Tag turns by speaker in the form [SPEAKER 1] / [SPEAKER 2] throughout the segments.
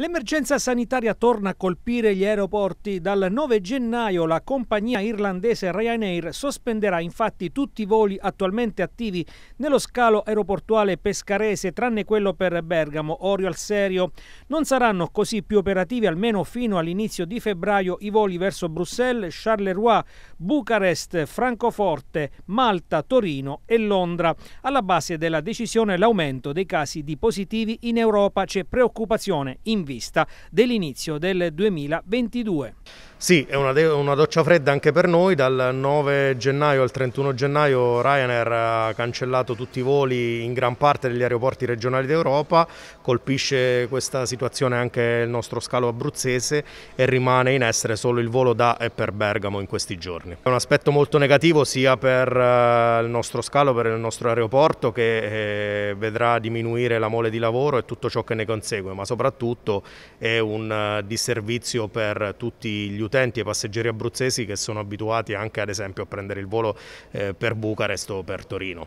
[SPEAKER 1] L'emergenza sanitaria torna a colpire gli aeroporti. Dal 9 gennaio la compagnia irlandese Ryanair sospenderà infatti tutti i voli attualmente attivi nello scalo aeroportuale pescarese, tranne quello per Bergamo, Orio al Serio. Non saranno così più operativi almeno fino all'inizio di febbraio i voli verso Bruxelles, Charleroi, Bucarest, Francoforte, Malta, Torino e Londra. Alla base della decisione l'aumento dei casi di positivi in Europa c'è preoccupazione in vista dell'inizio del 2022.
[SPEAKER 2] Sì, è una, una, doccia fredda anche per noi, dal 9 gennaio al 31 gennaio Ryanair ha cancellato tutti i voli in gran parte degli aeroporti regionali d'Europa, colpisce questa situazione anche il nostro scalo abruzzese e rimane in essere solo il volo da e per Bergamo in questi giorni. È un aspetto molto negativo sia per eh, il nostro scalo, per il nostro aeroporto che eh, vedrà diminuire la mole di lavoro e tutto ciò che ne consegue, ma soprattutto è un eh, disservizio per tutti gli utenti utenti e passeggeri abruzzesi che sono abituati anche ad esempio a prendere il volo eh, per Bucarest o per Torino.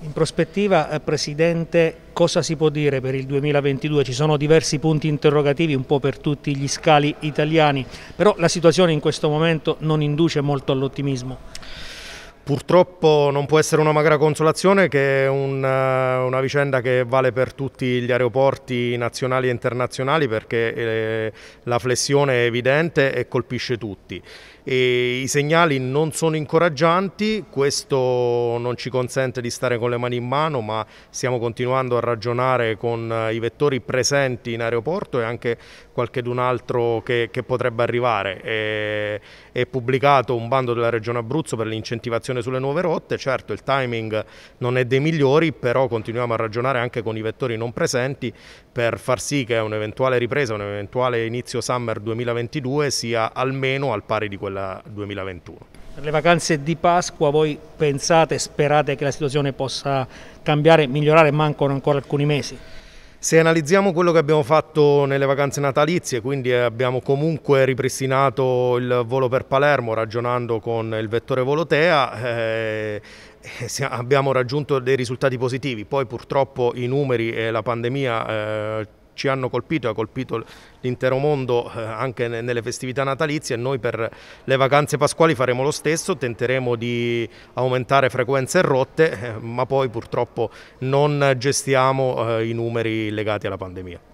[SPEAKER 1] In prospettiva, eh, Presidente, cosa si può dire per il 2022? Ci sono diversi punti interrogativi un po' per tutti gli scali italiani, però la situazione in questo momento non induce molto all'ottimismo. Purtroppo non può essere una magra consolazione
[SPEAKER 2] che è una, eh, una vicenda che vale per tutti gli aeroporti nazionali e internazionali perché eh, la flessione è evidente e colpisce tutti. E I segnali non sono incoraggianti, questo non ci consente di stare con le mani in mano ma stiamo continuando a ragionare con eh, i vettori presenti in aeroporto e anche qualchedun altro che, che potrebbe arrivare. E, eh, è pubblicato un bando della Regione Abruzzo per l'incentivazione informazione sulle nuove rotte, certo il timing non è dei migliori, però continuiamo a ragionare anche con i vettori non presenti per far sì che un'eventuale ripresa, un eventuale inizio summer 2022 sia almeno al pari di quella 2021.
[SPEAKER 1] Per le vacanze di Pasqua voi pensate, sperate che la situazione possa cambiare, migliorare, mancano ancora alcuni mesi? Se analizziamo quello che abbiamo
[SPEAKER 2] fatto nelle vacanze natalizie, quindi abbiamo comunque ripristinato il volo per Palermo ragionando con il vettore Volotea, eh, eh abbiamo raggiunto dei risultati positivi, poi purtroppo i numeri e la pandemia eh, ci hanno colpito, ha colpito l'intero mondo eh, anche nelle festività natalizie e noi per le vacanze pasquali faremo lo stesso, tenteremo di aumentare frequenze e rotte, eh, ma poi purtroppo non gestiamo eh, i numeri legati alla pandemia.